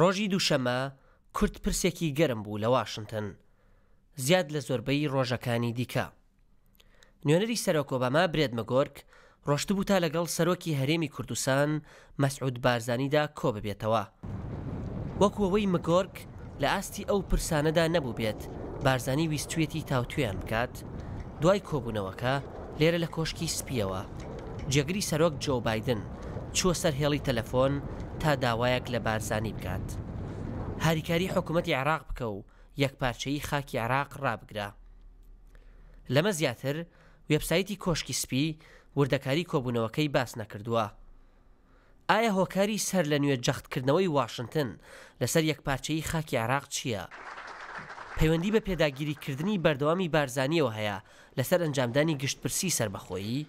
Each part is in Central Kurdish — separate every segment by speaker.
Speaker 1: ڕۆژی دووشەمە کورت پرسێکی گەرم بوو لە واشنگتن زیاد لە زۆربەی ڕۆژەکانی دیکە نوێنەری سەرۆکۆبەما برێت مەگۆرک ڕۆشتبوو تا لەگەڵ سەرۆکی هەرێمی کوردستان مەسعود بارزانیدا کۆ ببێتەوە وەکو ئەوەی مگۆرک لە ئاستی ئەو پرسانەدا نەبوو بێت بارزانی ویستوێتی تاوتویان بکات دوای کۆبوونەوەکە لێرە لە کۆشکی سپیەوە جێگری سەرۆک جۆ بادن چوە سەر هێڵی تەلەفۆن تا داوایەک لە بارزانی بکات. هاریکاری حکوومەتی عراق بکە و یەکپارچەی خاکی عراق ڕابگرا. لەمە زیاتر وبسایتی کۆشکی سپی وردەکاری کۆبوونەوەکەی باس نەکردووە. ئایا هۆکاری سەر لە نوێ جەختکردنەوەی واشنگتن لەسەر یەکپارچەی خاکی عراق چییە؟ پەیوەندی بە پێداگیریکردنی بەردەوامی بارزانیەوە هەیە لەسەر ئەنجامدانی گشتپرسی سربەخۆیی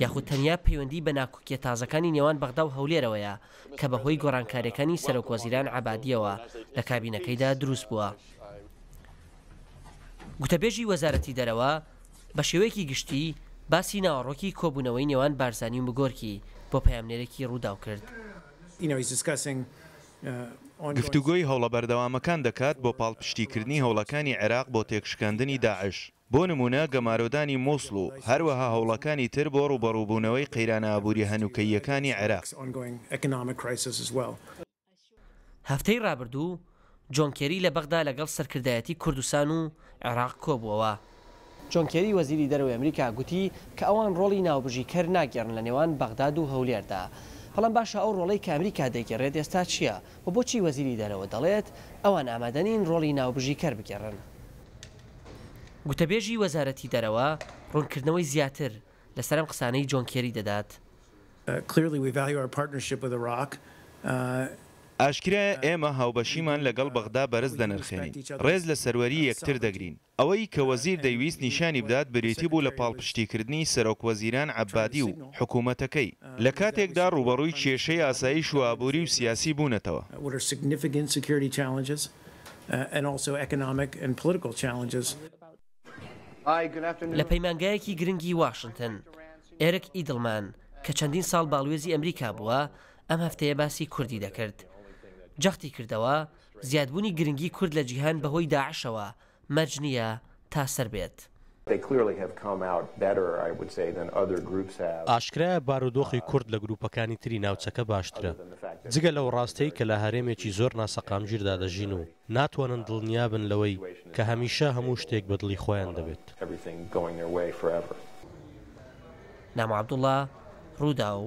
Speaker 1: یاخود تەنیا پەیوەندی بە ناکوکیە تازەکانی نێوان بەغدا و هەولێرەوەیە کە بەهۆی گۆڕانکاریەکانی سەرۆکۆزیران عبادیەوە لە کابینەکەیدا دروست بووە. گوتەبێژی وەزارەتی دەرەوە بە شێوەیەکی گشتی باسی ناوەڕۆکی کۆبوونەوەی نێوان بارزانانی و بگۆرکی بۆ پامنێرەی ڕووداو کرد.
Speaker 2: گفتوگۆی هەوڵە بەردەوامەکان دەکات بۆ پاڵپشتیکردنی هەوڵەکانی عێراق بۆ تێکشکاندنی داعش. بۆ نمونە گەمارۆدانی مۆسل و هەروەها هەوڵەکانی تر بۆ ڕوبەڕووبوونەوەی قەیرانە ئابووری هەنوکەیەکانی عێراق
Speaker 1: هەفتەی ڕابردوو جۆنکێری لە بەغدا لەگەڵ سەرکردایەتی کوردستان و عێراق کۆبووەوە جۆنکێری وەزیری دەروی ئەمریکا گوتی کە ئەوان ڕۆڵی ناوبژی کەر ناگەڕن لە نێوان بەغداد و هەولێردا بەڵام باشە ئەو ڕۆڵی کە ئەمریکا دەگەڕێت ئێستا چییە و بۆچی وەزیری دەرەوە دەڵێت ئەوان ئامادەنین ڕۆڵی ناوبژی کەر بگەڕن گوتەبێژی وەزارەتی دەرەوە ڕوونکردنەوەی زیاتر لەسەرم قسانەی جۆنکێری دەدات. Uh, uh,
Speaker 2: ئاشکرا ئێمە هاوبەشیمان لەگەڵ بەغدا بەرز دەنرخێنین ڕێز لە سەروەری uh, یەکتر دەگرین ئەوەی کە وەزیر دەیویست نیشانی بدات بریتی بوو لە پاڵپشتیکردنی سەرۆکوەزیران عبادی و حکوومەتەکەی لە کاتێکدا ڕوبەڕووی کێشەی ئاسایی شوابووری و سیاسی بوونەتەوە
Speaker 1: لە پەیمانگایەکی گرنگی واشنگتن ئێرک ئیدڵمان کە چەندین ساڵ باڵێزی ئەمریکا بووە ئەم هەفتەیە باسی کوردی دەکرد جەختی کردەوە زیادبوونی گرنگی کورد لە جیهان بەهۆی داعشەوە مەرج نییە تا سەر بێت. ئاشکرایە بارودۆخی کورد لە گروپەکانی تری ناوچەکە باشترە جگە لەو ڕاستەی کە لە هەرێمێکی زۆر ناسەقامگیردا دەژین و ناتوانن دڵنیا بن لەوەی کە هەمیشە هەموو شتێک بە دڵی خۆیان دەبێت نامعبدوڵە ڕوودا و